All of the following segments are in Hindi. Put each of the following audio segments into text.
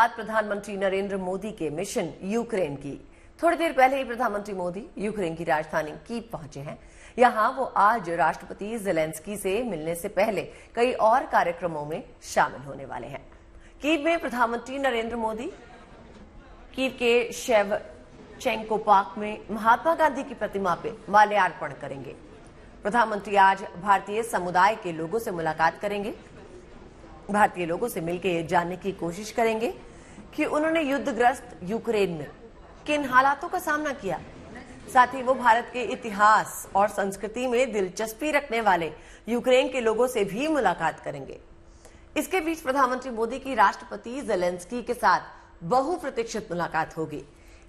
बात प्रधानमंत्री नरेंद्र मोदी के मिशन यूक्रेन की थोड़ी देर पहले ही प्रधानमंत्री मोदी यूक्रेन की राजधानी की पहुंचे हैं यहां वो आज राष्ट्रपति जेलेंस्की से मिलने से पहले कई और कार्यक्रमों में शामिल होने वाले हैं कीव में प्रधानमंत्री नरेंद्र मोदी कीव के शेव चेंको पार्क में महात्मा गांधी की प्रतिमा पे माल्यार्पण करेंगे प्रधानमंत्री आज भारतीय समुदाय के लोगों से मुलाकात करेंगे भारतीय लोगों से मिलकर जानने की कोशिश करेंगे कि उन्होंने युद्धग्रस्त यूक्रेन में किन हालातों का सामना किया साथ ही वो भारत के इतिहास और संस्कृति में दिलचस्पी रखने वाले यूक्रेन के लोगों से भी मुलाकात करेंगे इसके बीच प्रधानमंत्री मोदी की राष्ट्रपति जेलेंस्की के साथ बहुप्रतीक्षित मुलाकात होगी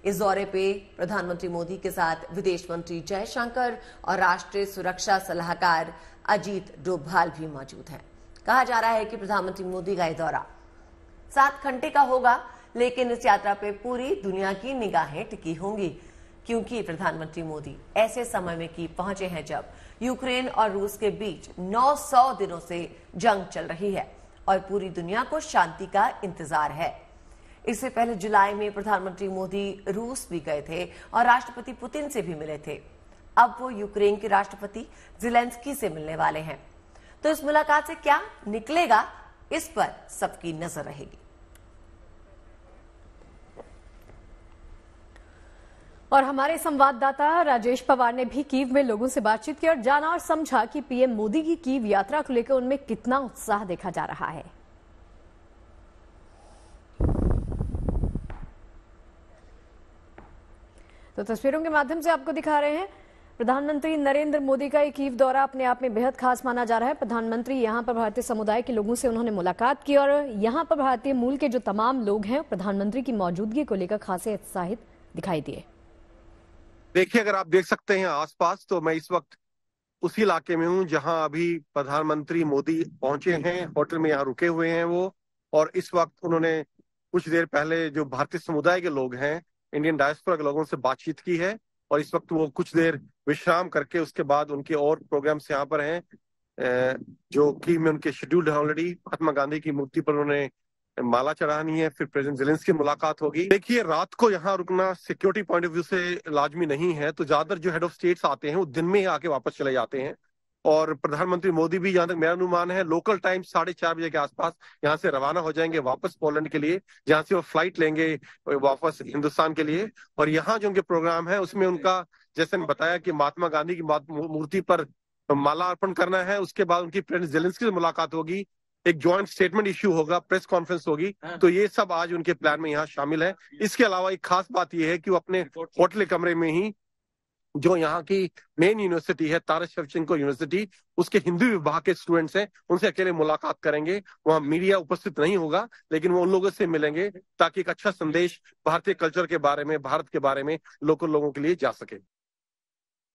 इस दौरे पे प्रधानमंत्री मोदी के साथ विदेश मंत्री जयशंकर और राष्ट्रीय सुरक्षा सलाहकार अजीत डोभाल भी मौजूद हैं। कहा जा रहा है कि प्रधानमंत्री मोदी का यह दौरा सात घंटे का होगा लेकिन इस यात्रा पे पूरी दुनिया की निगाहें टिकी होंगी क्योंकि प्रधानमंत्री मोदी ऐसे समय में की पहुंचे हैं जब यूक्रेन और रूस के बीच 900 दिनों से जंग चल रही है और पूरी दुनिया को शांति का इंतजार है इससे पहले जुलाई में प्रधानमंत्री मोदी रूस भी गए थे और राष्ट्रपति पुतिन से भी मिले थे अब वो यूक्रेन के राष्ट्रपति जिलेंस्की से मिलने वाले हैं तो इस मुलाकात से क्या निकलेगा इस पर सबकी नजर रहेगी और हमारे संवाददाता राजेश पवार ने भी कीव में लोगों से बातचीत की और जाना और समझा कि पीएम मोदी की कीव यात्रा को लेकर उनमें कितना उत्साह देखा जा रहा है तो तस्वीरों के माध्यम से आपको दिखा रहे हैं प्रधानमंत्री नरेंद्र मोदी का एक ईव दौरा अपने आप में बेहद खास माना जा रहा है प्रधानमंत्री यहाँ पर भारतीय समुदाय के लोगों से उन्होंने मुलाकात की और यहाँ पर भारतीय मूल के जो तमाम लोग हैं प्रधानमंत्री की मौजूदगी को लेकर खासे उत्साहित दिखाई दिए देखिए अगर आप देख सकते हैं आसपास तो मैं इस वक्त उसी इलाके में हूँ जहाँ अभी प्रधानमंत्री मोदी पहुंचे हैं होटल में यहाँ रुके हुए हैं वो और इस वक्त उन्होंने कुछ देर पहले जो भारतीय समुदाय के लोग हैं इंडियन डायस्पोरा के लोगों से बातचीत की है और इस वक्त वो कुछ देर विश्राम करके उसके बाद उनके और प्रोग्राम्स यहाँ पर हैं जो कि में उनके शेड्यूल्ड है ऑलरेडी महात्मा गांधी की मूर्ति पर उन्होंने माला चढ़ानी है फिर प्रेसिडेंट जिलेंस की मुलाकात होगी देखिए रात को यहाँ रुकना सिक्योरिटी पॉइंट ऑफ व्यू से लाजमी नहीं है तो ज्यादातर जो हेड ऑफ स्टेट्स आते हैं वो दिन में ही आके वापस चले जाते हैं और प्रधानमंत्री मोदी भी जहां तक मेरा अनुमान है लोकल टाइम साढ़े चार बजे के आसपास यहाँ से रवाना हो जाएंगे वापस पोलैंड के लिए जहां से वो फ्लाइट लेंगे वापस हिंदुस्तान के लिए और यहाँ जो उनके प्रोग्राम है उसमें उनका जैसे बताया कि महात्मा गांधी की मूर्ति पर माला अर्पण करना है उसके बाद उनकी प्रेस जेलेंस्की से मुलाकात होगी एक ज्वाइंट स्टेटमेंट इश्यू होगा प्रेस कॉन्फ्रेंस होगी हाँ। तो ये सब आज उनके प्लान में यहाँ शामिल है हाँ। इसके अलावा एक खास बात यह है कि वो अपने होटल कमरे में ही जो यहाँ की मेन यूनिवर्सिटी है तारस शवचेंको यूनिवर्सिटी उसके हिंदी विभाग के स्टूडेंट्स हैं उनसे अकेले मुलाकात करेंगे वहाँ मीडिया उपस्थित नहीं होगा लेकिन वो उन लोगों से मिलेंगे ताकि एक अच्छा संदेश भारतीय कल्चर के बारे में भारत के बारे में लोकल लोगों के लिए जा सके